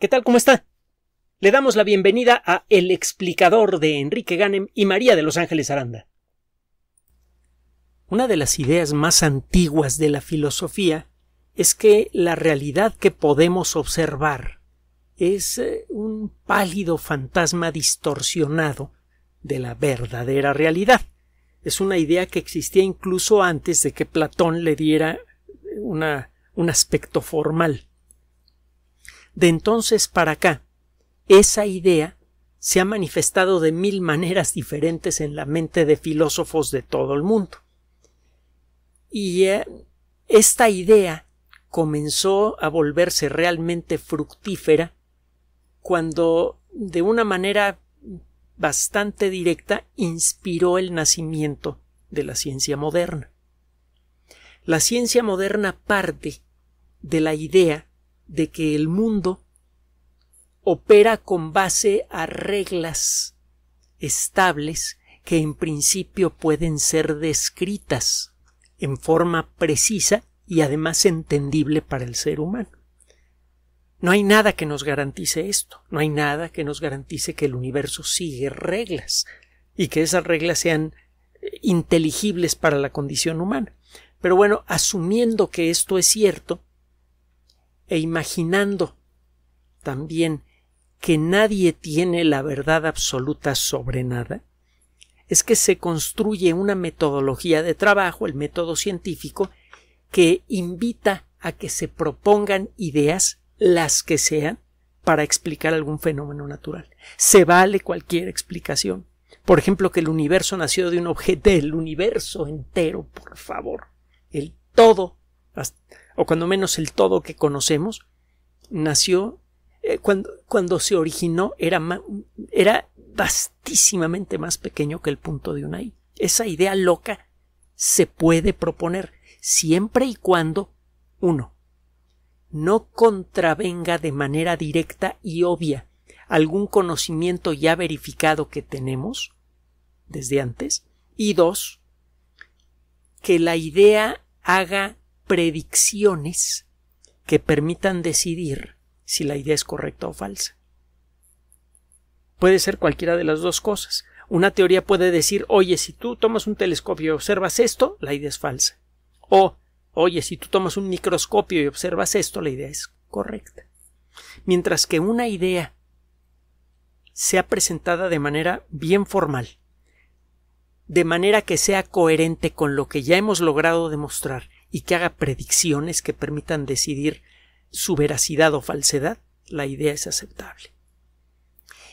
¿Qué tal? ¿Cómo está? Le damos la bienvenida a El explicador de Enrique Ganem y María de Los Ángeles Aranda. Una de las ideas más antiguas de la filosofía es que la realidad que podemos observar es eh, un pálido fantasma distorsionado de la verdadera realidad. Es una idea que existía incluso antes de que Platón le diera un aspecto formal. De entonces para acá, esa idea se ha manifestado de mil maneras diferentes en la mente de filósofos de todo el mundo. Y eh, esta idea comenzó a volverse realmente fructífera cuando de una manera bastante directa inspiró el nacimiento de la ciencia moderna. La ciencia moderna parte de la idea de que el mundo opera con base a reglas estables que en principio pueden ser descritas en forma precisa y además entendible para el ser humano. No hay nada que nos garantice esto, no hay nada que nos garantice que el universo sigue reglas y que esas reglas sean eh, inteligibles para la condición humana. Pero bueno, asumiendo que esto es cierto, e imaginando también que nadie tiene la verdad absoluta sobre nada, es que se construye una metodología de trabajo, el método científico, que invita a que se propongan ideas, las que sean, para explicar algún fenómeno natural. Se vale cualquier explicación. Por ejemplo, que el universo nació de un objeto, del universo entero, por favor. El todo o cuando menos el todo que conocemos, nació eh, cuando, cuando se originó era, era vastísimamente más pequeño que el punto de una i. Esa idea loca se puede proponer siempre y cuando uno no contravenga de manera directa y obvia algún conocimiento ya verificado que tenemos desde antes y dos que la idea haga predicciones que permitan decidir si la idea es correcta o falsa. Puede ser cualquiera de las dos cosas. Una teoría puede decir, oye, si tú tomas un telescopio y observas esto, la idea es falsa. O, oye, si tú tomas un microscopio y observas esto, la idea es correcta. Mientras que una idea sea presentada de manera bien formal, de manera que sea coherente con lo que ya hemos logrado demostrar y que haga predicciones que permitan decidir su veracidad o falsedad, la idea es aceptable.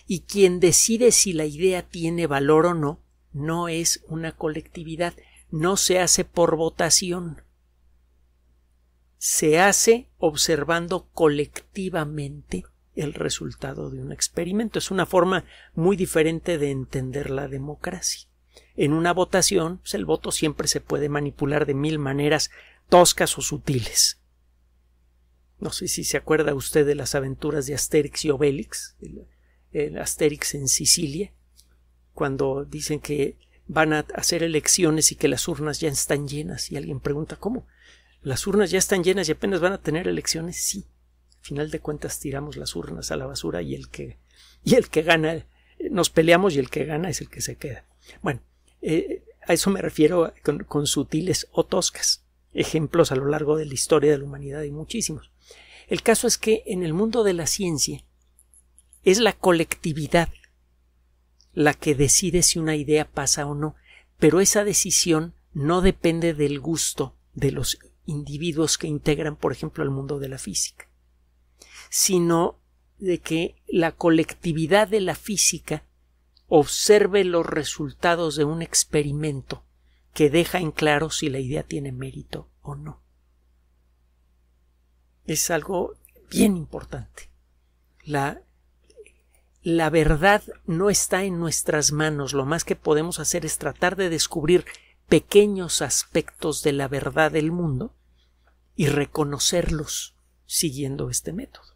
Y quien decide si la idea tiene valor o no, no es una colectividad, no se hace por votación. Se hace observando colectivamente el resultado de un experimento. Es una forma muy diferente de entender la democracia en una votación, pues, el voto siempre se puede manipular de mil maneras toscas o sutiles. No sé si se acuerda usted de las aventuras de Asterix y Obélix, el, Asterix en Sicilia, cuando dicen que van a hacer elecciones y que las urnas ya están llenas. Y alguien pregunta, ¿cómo? ¿Las urnas ya están llenas y apenas van a tener elecciones? Sí. Al final de cuentas tiramos las urnas a la basura y el que, y el que gana, nos peleamos y el que gana es el que se queda. Bueno, eh, a eso me refiero con, sutiles o toscas. Ejemplos a lo largo de la historia de la humanidad y muchísimos. El caso es que en el mundo de la ciencia es la colectividad la que decide si una idea pasa o no, pero esa decisión no depende del gusto de los individuos que integran, por ejemplo, el mundo de la física, sino de que la colectividad de la física observe los resultados de un experimento que deja en claro si la idea tiene mérito o no. Es algo bien importante. La, la verdad no está en nuestras manos. Lo más que podemos hacer es tratar de descubrir pequeños aspectos de la verdad del mundo y reconocerlos siguiendo este método.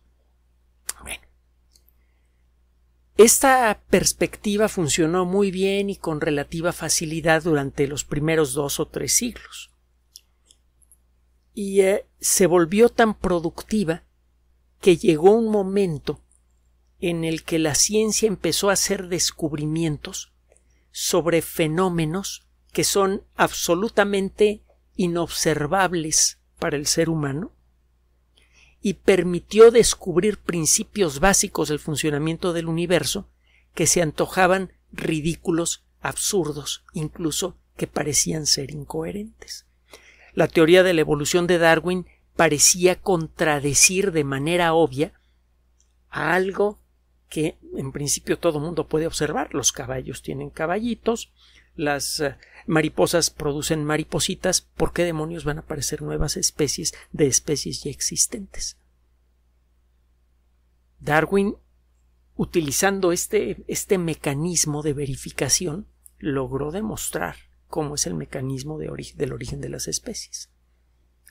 Esta perspectiva funcionó muy bien y con relativa facilidad durante los primeros dos o tres siglos. Y eh, se volvió tan productiva que llegó un momento en el que la ciencia empezó a hacer descubrimientos sobre fenómenos que son absolutamente inobservables para el ser humano y permitió descubrir principios básicos del funcionamiento del universo que se antojaban ridículos, absurdos, incluso que parecían ser incoherentes. La teoría de la evolución de Darwin parecía contradecir de manera obvia a algo que en principio todo mundo puede observar. Los caballos tienen caballitos, las eh, mariposas producen maripositas, ¿por qué demonios van a aparecer nuevas especies de especies ya existentes? Darwin, utilizando este, este mecanismo de verificación, logró demostrar cómo es el mecanismo del origen de las especies,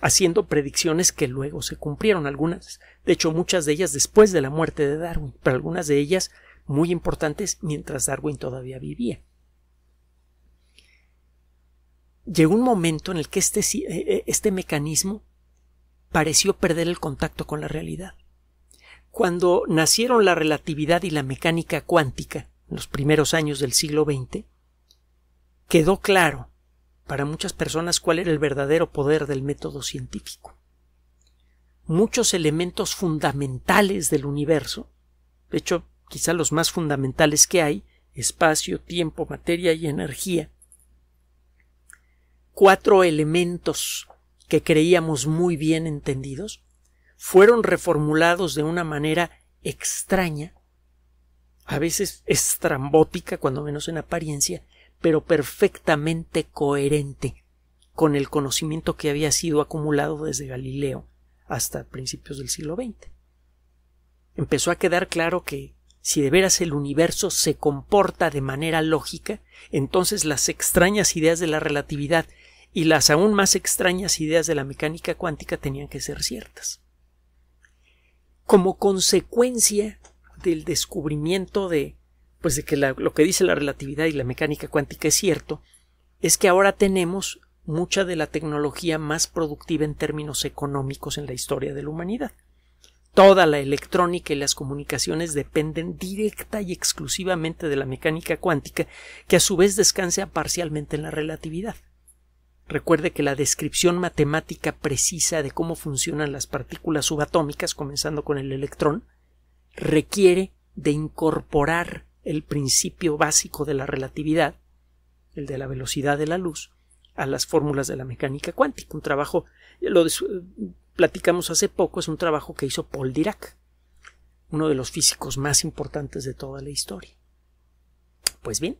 haciendo predicciones que luego se cumplieron algunas, de hecho muchas de ellas después de la muerte de Darwin, pero algunas de ellas muy importantes mientras Darwin todavía vivía llegó un momento en el que este, eh, eh, este, mecanismo pareció perder el contacto con la realidad. Cuando nacieron la relatividad y la mecánica cuántica, en los primeros años del siglo XX, quedó claro para muchas personas cuál era el verdadero poder del método científico. Muchos elementos fundamentales del universo, de hecho, quizá los más fundamentales que hay, espacio, tiempo, materia y energía, cuatro elementos que creíamos muy bien entendidos fueron reformulados de una manera extraña, a veces estrambótica, cuando menos en apariencia, pero perfectamente coherente con el conocimiento que había sido acumulado desde Galileo hasta principios del siglo XX. Empezó a quedar claro que si de veras el universo se comporta de manera lógica, entonces las extrañas ideas de la relatividad y las aún más extrañas ideas de la mecánica cuántica tenían que ser ciertas. Como consecuencia del descubrimiento de pues de que lo que dice la relatividad y la mecánica cuántica es cierto, es que ahora tenemos mucha de la tecnología más productiva en términos económicos en la historia de la humanidad. Toda la electrónica y las comunicaciones dependen directa y exclusivamente de la mecánica cuántica, que a su vez descansa parcialmente en la relatividad. Recuerde que la descripción matemática precisa de cómo funcionan las partículas subatómicas, comenzando con el electrón, requiere de incorporar el principio básico de la relatividad, el de la velocidad de la luz, a las fórmulas de la mecánica cuántica. Un trabajo, lo platicamos hace poco, es un trabajo que hizo Paul Dirac, uno de los físicos más importantes de toda la historia. Pues bien,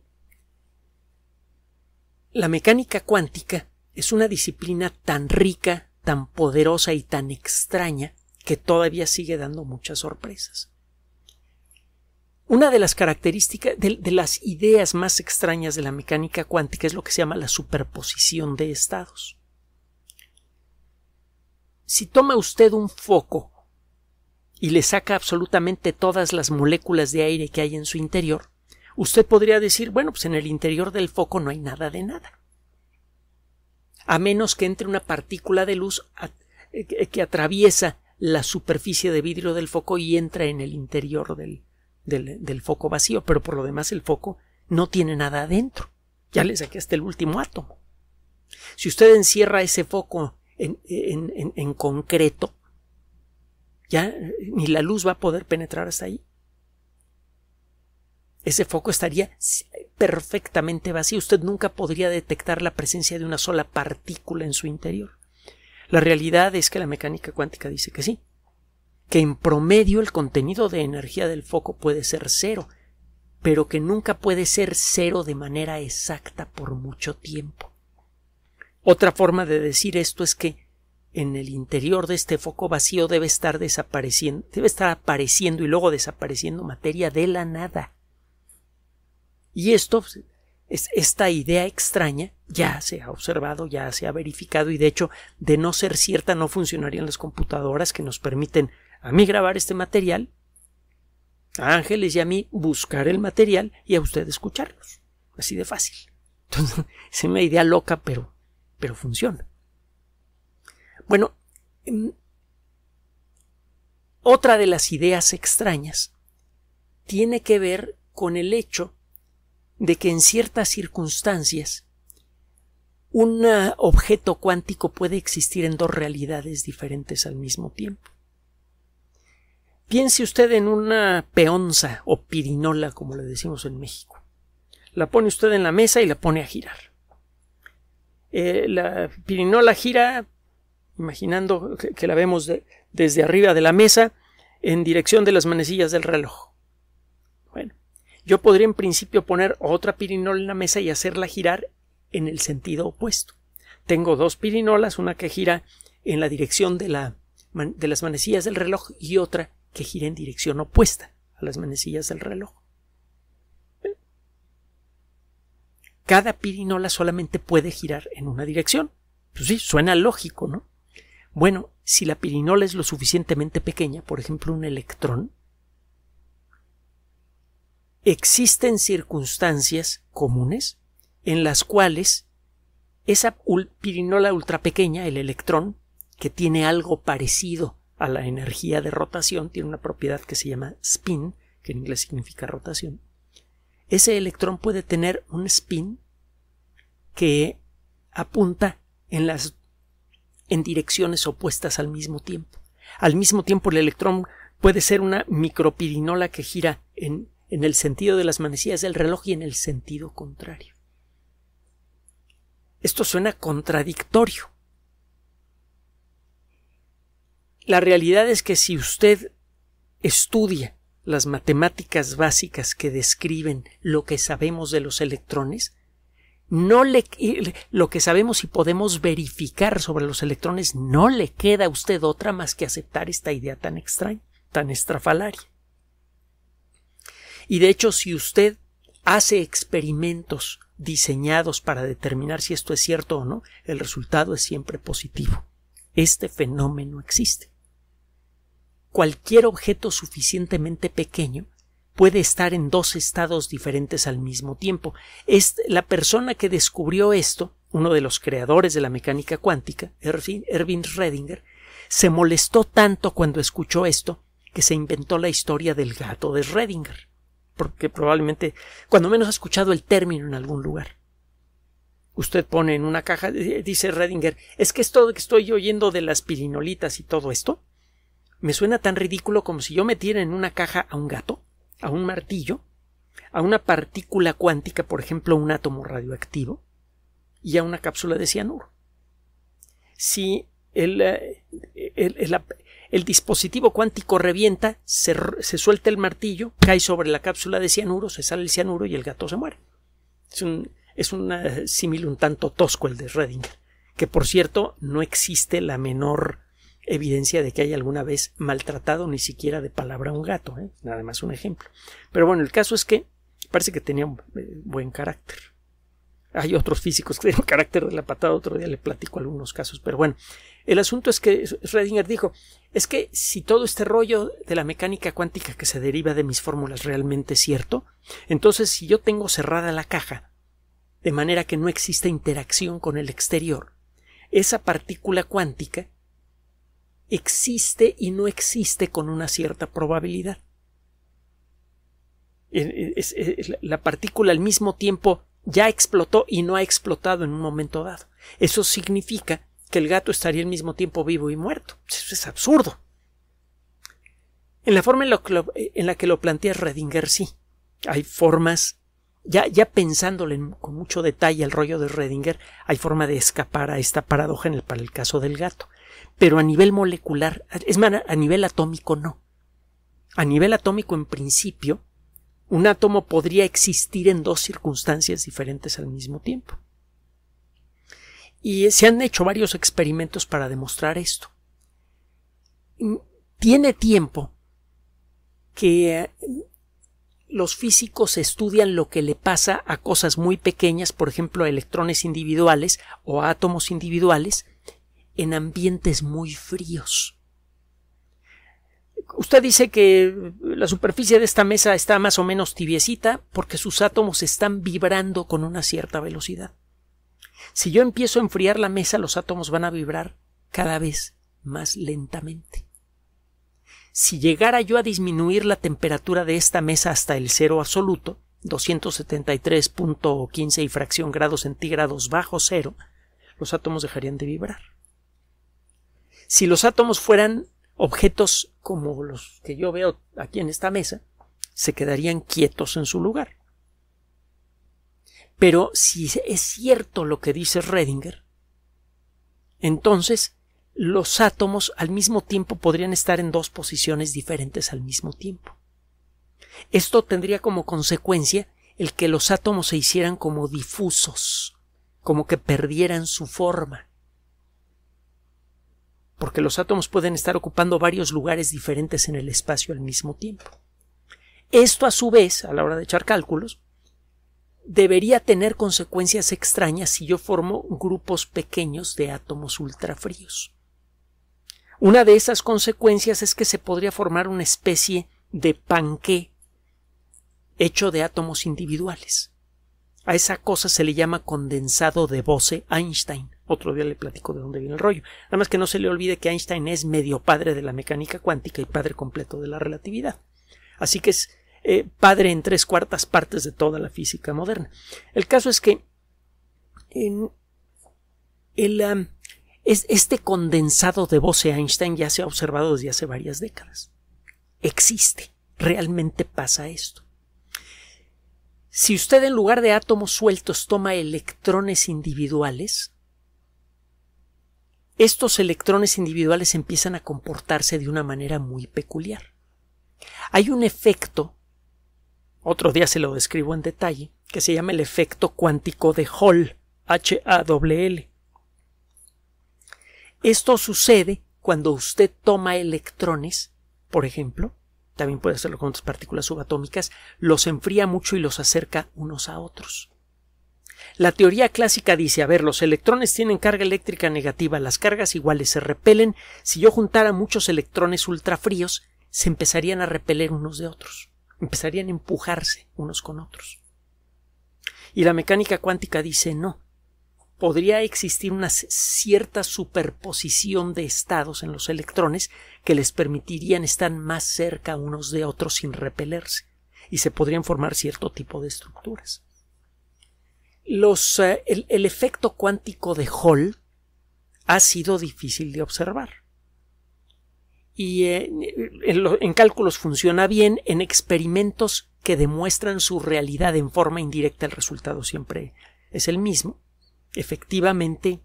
la mecánica cuántica es una disciplina tan rica, tan poderosa y tan extraña que todavía sigue dando muchas sorpresas. Una de las características, de, las ideas más extrañas de la mecánica cuántica es lo que se llama la superposición de estados. Si toma usted un foco y le saca absolutamente todas las moléculas de aire que hay en su interior, usted podría decir, bueno, pues en el interior del foco no hay nada de nada a menos que entre una partícula de luz eh, que, atraviesa la superficie de vidrio del foco y entra en el interior del, del, foco vacío, pero por lo demás el foco no tiene nada adentro. Ya le saqué hasta el último átomo. Si usted encierra ese foco en, en, en concreto, ya eh, ni la luz va a poder penetrar hasta ahí. Ese foco estaría perfectamente vacío Usted nunca podría detectar la presencia de una sola partícula en su interior. La realidad es que la mecánica cuántica dice que sí, que en promedio el contenido de energía del foco puede ser cero, pero que nunca puede ser cero de manera exacta por mucho tiempo. Otra forma de decir esto es que en el interior de este foco vacío debe estar desapareciendo, debe estar apareciendo y luego desapareciendo materia de la nada. Y esto, pues, es, esta idea extraña, ya se ha observado, ya se ha verificado y de hecho, de no ser cierta, no funcionarían las computadoras que nos permiten a mí grabar este material, a Ángeles y a mí buscar el material y a usted escucharlos. Así de fácil. Entonces, es una idea loca, pero, pero funciona. Bueno, em, otra de las ideas extrañas tiene que ver con el hecho de que en ciertas circunstancias un ah, objeto cuántico puede existir en dos realidades diferentes al mismo tiempo. Piense usted en una peonza o pirinola, como le decimos en México. La pone usted en la mesa y la pone a girar. Eh, la pirinola gira, imaginando que, la vemos desde arriba de la mesa, en dirección de las manecillas del reloj yo podría en principio poner otra pirinola en la mesa y hacerla girar en el sentido opuesto. Tengo dos pirinolas, una que gira en la dirección de, las manecillas del reloj y otra que gira en dirección opuesta a las manecillas del reloj. ¿Eh? Cada pirinola solamente puede girar en una dirección. Pues sí, suena lógico, ¿no? Bueno, si la pirinola es lo suficientemente pequeña, por ejemplo un electrón, existen circunstancias comunes en las cuales esa pirinola pequeña, el electrón, que tiene algo parecido a la energía de rotación, tiene una propiedad que se llama spin, que en inglés significa rotación, ese electrón puede tener un spin que apunta en las en direcciones opuestas al mismo tiempo. Al mismo tiempo el electrón puede ser una micropirinola que gira en en el sentido de las manecillas del reloj y en el sentido contrario. Esto suena contradictorio. La realidad es que si usted estudia las matemáticas básicas que describen lo que sabemos de los electrones, no le, lo que sabemos y podemos verificar sobre los electrones, no le queda a usted otra más que aceptar esta idea tan extraña, tan estrafalaria. Y de hecho, si usted hace experimentos diseñados para determinar si esto es cierto o no, el resultado es siempre positivo. Este fenómeno existe. Cualquier objeto suficientemente pequeño puede estar en dos estados diferentes al mismo tiempo. Es la persona que descubrió esto, uno de los creadores de la mecánica cuántica, Erwin Schrödinger, se molestó tanto cuando escuchó esto que se inventó la historia del gato de Redinger porque probablemente, cuando menos, ha escuchado el término en algún lugar. Usted pone en una caja, dice Redinger, es que esto que estoy oyendo de las pirinolitas y todo esto, me suena tan ridículo como si yo metiera en una caja a un gato, a un martillo, a una partícula cuántica, por ejemplo, un átomo radioactivo, y a una cápsula de cianuro. Si el, eh, el dispositivo cuántico revienta, se, suelta el martillo, cae sobre la cápsula de cianuro, se sale el cianuro y el gato se muere. Es un, es símil un tanto tosco el de Schrödinger, que por cierto no existe la menor evidencia de que haya alguna vez maltratado ni siquiera de palabra a un gato, ¿eh? nada más un ejemplo. Pero bueno, el caso es que parece que tenía un eh, buen carácter. Hay otros físicos que tienen carácter de la patada, otro día le platico algunos casos, pero bueno, el asunto es que Schrödinger dijo, es que si todo este rollo de la mecánica cuántica que se deriva de mis fórmulas realmente es cierto, entonces si yo tengo cerrada la caja, de manera que no exista interacción con el exterior, esa partícula cuántica existe y no existe con una cierta probabilidad. E, e, e, la partícula al mismo tiempo ya explotó y no ha explotado en un momento dado. Eso significa que el gato estaría al mismo tiempo vivo y muerto. Eso es absurdo. En la forma eh, en, la que lo plantea Redinger, sí. Hay formas, ya, ya pensándole con mucho detalle el rollo de Redinger, hay forma de escapar a esta paradoja en para el caso del gato. Pero a nivel molecular, es más, a nivel atómico no. A nivel atómico, en principio, un átomo podría existir en dos circunstancias diferentes al mismo tiempo. Y se han hecho varios experimentos para demostrar esto. Mm, tiene tiempo que eh, los físicos estudian lo que le pasa a cosas muy pequeñas, por ejemplo, a electrones individuales o átomos individuales, en ambientes muy fríos. Usted dice que la superficie de esta mesa está más o menos tibiecita porque sus átomos están vibrando con una cierta velocidad. Si yo empiezo a enfriar la mesa, los átomos van a vibrar cada vez más lentamente. Si llegara yo a disminuir la temperatura de esta mesa hasta el cero absoluto, 273.15 y fracción grados centígrados bajo cero, los átomos dejarían de vibrar. Si los átomos fueran objetos como los que yo veo aquí en esta mesa, se quedarían quietos en su lugar. Pero si es cierto lo que dice Redinger, entonces los átomos al mismo tiempo podrían estar en dos posiciones diferentes al mismo tiempo. Esto tendría como consecuencia el que los átomos se hicieran como difusos, como que perdieran su forma. Porque los átomos pueden estar ocupando varios lugares diferentes en el espacio al mismo tiempo. Esto a su vez, a la hora de echar cálculos, debería tener consecuencias extrañas si yo formo grupos pequeños de átomos ultrafríos. Una de esas consecuencias es que se podría formar una especie de panque, hecho de átomos individuales. A esa cosa se le llama condensado de Bose-Einstein. Otro día le platico de dónde viene el rollo. Nada más que no se le olvide que Einstein es medio padre de la mecánica cuántica y padre completo de la relatividad. Así que es eh, padre en tres cuartas partes de toda la física moderna. El caso es que el, es, este condensado de Bose-Einstein ya se ha observado desde hace varias décadas. Existe, realmente pasa esto. Si usted en lugar de átomos sueltos toma electrones individuales, estos electrones individuales empiezan a comportarse de una manera muy peculiar. Hay un efecto otro día se lo describo en detalle, que se llama el efecto cuántico de Hall, h a l Esto sucede cuando usted toma electrones, por ejemplo, también puede hacerlo con otras partículas subatómicas, los enfría mucho y los acerca unos a otros. La teoría clásica dice, a ver, los electrones tienen carga eléctrica negativa, las cargas iguales se repelen, si yo juntara muchos electrones ultrafríos, se empezarían a repeler unos de otros empezarían a empujarse unos con otros. Y la mecánica cuántica dice no. Podría existir una cierta superposición de estados en los electrones que les permitirían estar más cerca unos de otros sin repelerse, y se podrían formar cierto tipo de estructuras. Los, eh, el efecto cuántico de Hall ha sido difícil de observar y eh, en, en cálculos funciona bien, en experimentos que demuestran su realidad en forma indirecta el resultado siempre es el mismo. Efectivamente,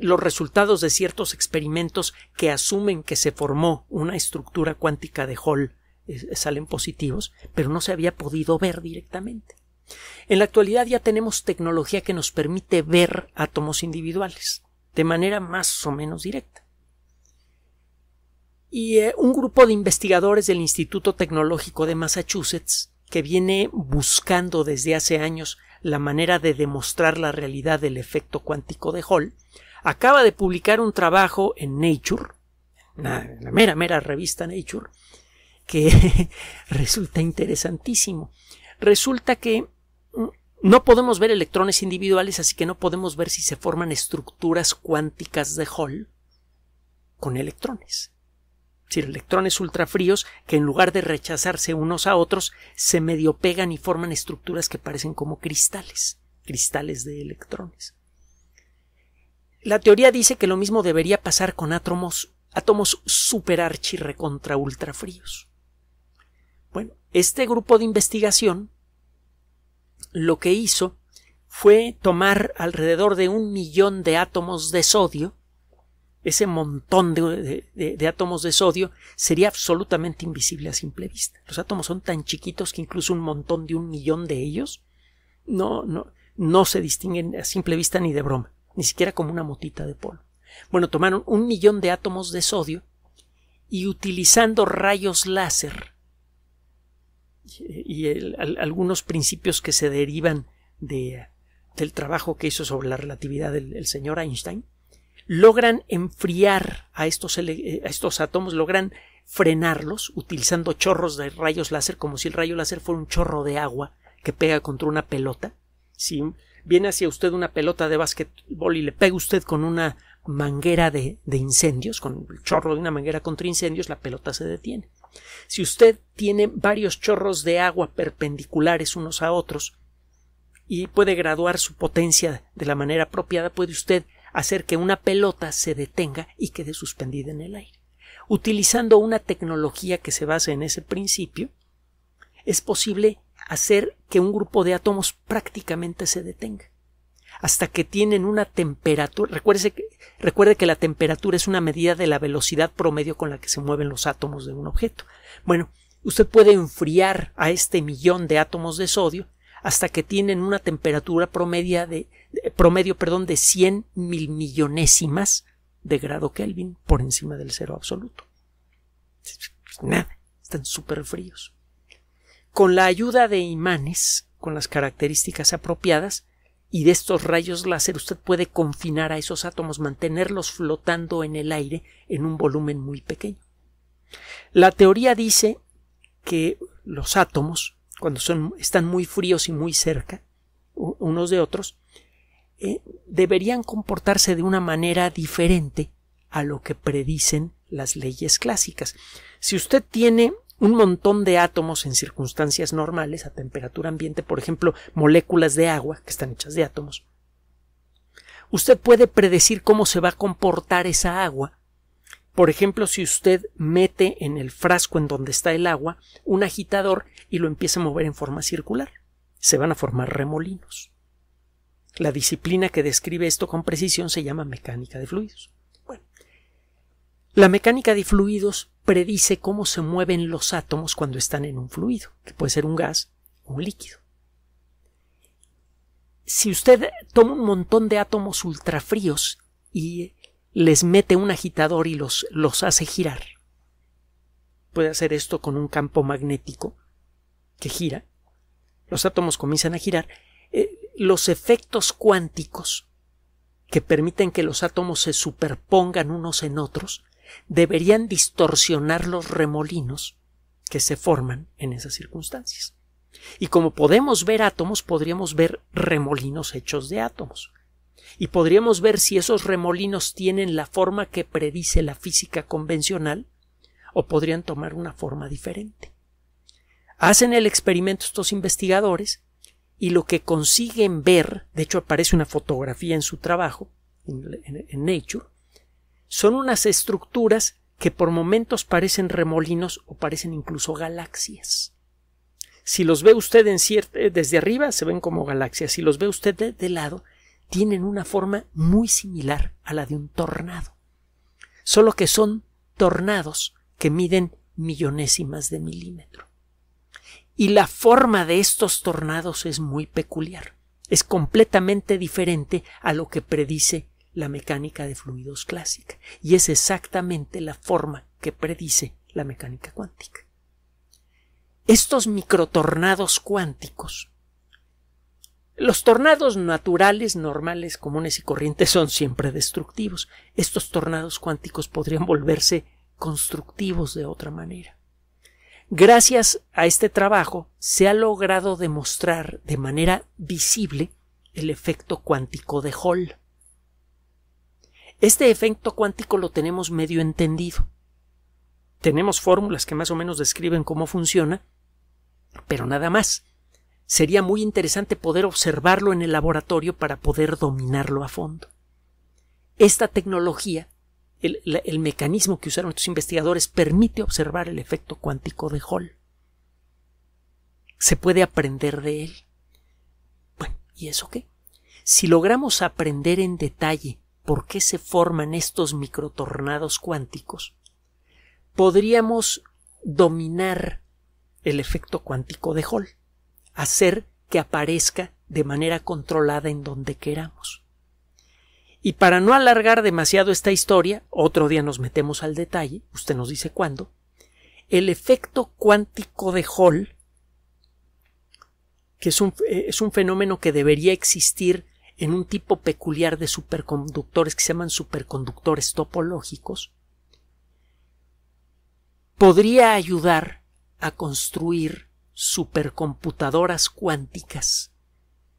los resultados de ciertos experimentos que asumen que se formó una estructura cuántica de Hall salen positivos, pero no se había podido ver directamente. En la actualidad ya tenemos tecnología que nos permite ver átomos individuales de manera más o menos directa y eh, un grupo de investigadores del Instituto Tecnológico de Massachusetts que viene buscando desde hace años la manera de demostrar la realidad del efecto cuántico de Hall, acaba de publicar un trabajo en Nature, la, la mera, mera revista Nature, que resulta interesantísimo. Resulta que mm, no podemos ver electrones individuales, así que no podemos ver si se forman estructuras cuánticas de Hall con electrones decir, electrones ultrafríos que en lugar de rechazarse unos a otros, se medio pegan y forman estructuras que parecen como cristales, cristales de electrones. La teoría dice que lo mismo debería pasar con átomos, átomos superarchi ultrafríos. Bueno, este grupo de investigación lo que hizo fue tomar alrededor de un millón de átomos de sodio ese montón de, átomos de sodio sería absolutamente invisible a simple vista. Los átomos son tan chiquitos que incluso un montón de un millón de ellos no, no, no se distinguen a simple vista ni de broma, ni siquiera como una motita de polvo. Bueno, tomaron un millón de átomos de sodio y utilizando rayos láser y algunos principios que se derivan de, del trabajo que hizo sobre la relatividad del el señor Einstein, logran enfriar a estos, eh, estos átomos, logran frenarlos utilizando chorros de rayos láser, como si el rayo láser fuera un chorro de agua que pega contra una pelota. Si viene hacia usted una pelota de básquetbol y le pega usted con una manguera de, de, incendios, con el chorro de una manguera contra incendios, la pelota se detiene. Si usted tiene varios chorros de agua perpendiculares unos a otros y puede graduar su potencia de la manera apropiada, puede usted hacer que una pelota se detenga y quede suspendida en el aire. Utilizando una tecnología que se basa en ese principio, es posible hacer que un grupo de átomos prácticamente se detenga hasta que tienen una temperatura. Recuerde que, recuerde que la temperatura es una medida de la velocidad promedio con la que se mueven los átomos de un objeto. Bueno, usted puede enfriar a este millón de átomos de sodio hasta que tienen una temperatura de, promedio perdón, de 100 mil millonésimas de grado Kelvin por encima del cero absoluto. Nada, están súper fríos. Con la ayuda de imanes, con las características apropiadas, y de estos rayos láser usted puede confinar a esos átomos, mantenerlos flotando en el aire en un volumen muy pequeño. La teoría dice que los átomos cuando son, están muy fríos y muy cerca unos de otros, eh, deberían comportarse de una manera diferente a lo que predicen las leyes clásicas. Si usted tiene un montón de átomos en circunstancias normales, a temperatura ambiente, por ejemplo, moléculas de agua, que están hechas de átomos, usted puede predecir cómo se va a comportar esa agua por ejemplo, si usted mete en el frasco en donde está el agua un agitador y lo empieza a mover en forma circular, se van a formar remolinos. La disciplina que describe esto con precisión se llama mecánica de fluidos. la mecánica de fluidos predice cómo se mueven los átomos cuando están en un fluido, que puede ser un gas o un líquido. Si usted toma un montón de átomos ultrafríos y les mete un agitador y los, los hace girar. Puede hacer esto con un campo magnético que gira. Los átomos comienzan a girar. Eh, los efectos cuánticos que permiten que los átomos se superpongan unos en otros deberían distorsionar los remolinos que se forman en esas circunstancias. Y como podemos ver átomos, podríamos ver remolinos hechos de átomos y podríamos ver si esos remolinos tienen la forma que predice la física convencional o podrían tomar una forma diferente. Hacen el experimento estos investigadores y lo que consiguen ver, de hecho aparece una fotografía en su trabajo, en, Nature, son unas estructuras que por momentos parecen remolinos o parecen incluso galaxias. Si los ve usted eh, desde arriba, se ven como galaxias. Si los ve usted de lado, tienen una forma muy similar a la de un tornado, solo que son tornados que miden millonésimas de milímetro. Y la forma de estos tornados es muy peculiar, es completamente diferente a lo que predice la mecánica de fluidos clásica, y es exactamente la forma que predice la mecánica cuántica. Estos microtornados cuánticos los tornados naturales, normales, comunes y corrientes son siempre destructivos. Estos tornados cuánticos podrían volverse constructivos de otra manera. Gracias a este trabajo se ha logrado demostrar de manera visible el efecto cuántico de Hall. Este efecto cuántico lo tenemos medio entendido. Tenemos fórmulas que más o menos describen cómo funciona, pero nada más sería muy interesante poder observarlo en el laboratorio para poder dominarlo a fondo. Esta tecnología, el, mecanismo que usaron estos investigadores, permite observar el efecto cuántico de Hall. Se puede aprender de él. Bueno, ¿y eso qué? Si logramos aprender en detalle por qué se forman estos microtornados cuánticos, podríamos dominar el efecto cuántico de Hall hacer que aparezca de manera controlada en donde queramos. Y para no alargar demasiado esta historia, otro día nos metemos al detalle, usted nos dice cuándo, el efecto cuántico de Hall, que es un, eh, fenómeno que debería existir en un tipo peculiar de superconductores que se llaman superconductores topológicos, podría ayudar a construir supercomputadoras cuánticas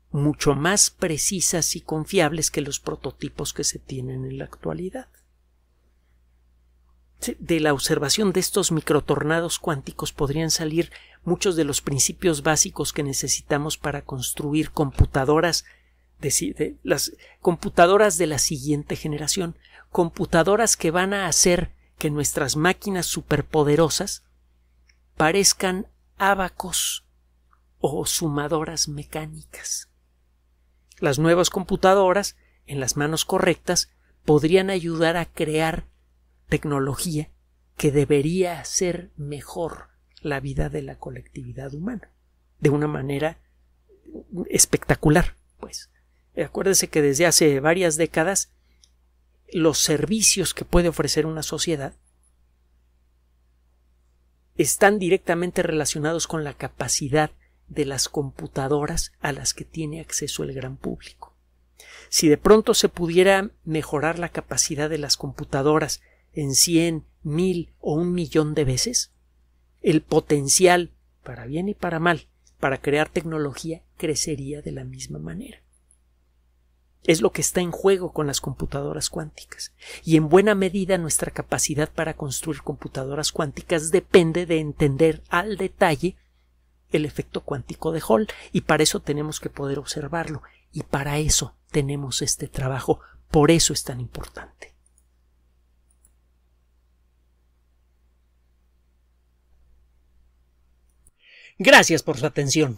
mucho más precisas y confiables que los prototipos que se tienen en la actualidad. De la observación de estos microtornados cuánticos podrían salir muchos de los principios básicos que necesitamos para construir computadoras de, las computadoras de la siguiente generación, computadoras que van a hacer que nuestras máquinas superpoderosas parezcan abacos o sumadoras mecánicas. Las nuevas computadoras, en las manos correctas, podrían ayudar a crear tecnología que debería hacer mejor la vida de la colectividad humana, de una manera espectacular, pues. Acuérdense que desde hace varias décadas los servicios que puede ofrecer una sociedad están directamente relacionados con la capacidad de las computadoras a las que tiene acceso el gran público. Si de pronto se pudiera mejorar la capacidad de las computadoras en cien, mil o un millón de veces, el potencial, para bien y para mal, para crear tecnología crecería de la misma manera es lo que está en juego con las computadoras cuánticas. Y en buena medida nuestra capacidad para construir computadoras cuánticas depende de entender al detalle el efecto cuántico de Hall y para eso tenemos que poder observarlo y para eso tenemos este trabajo, por eso es tan importante. Gracias por su atención.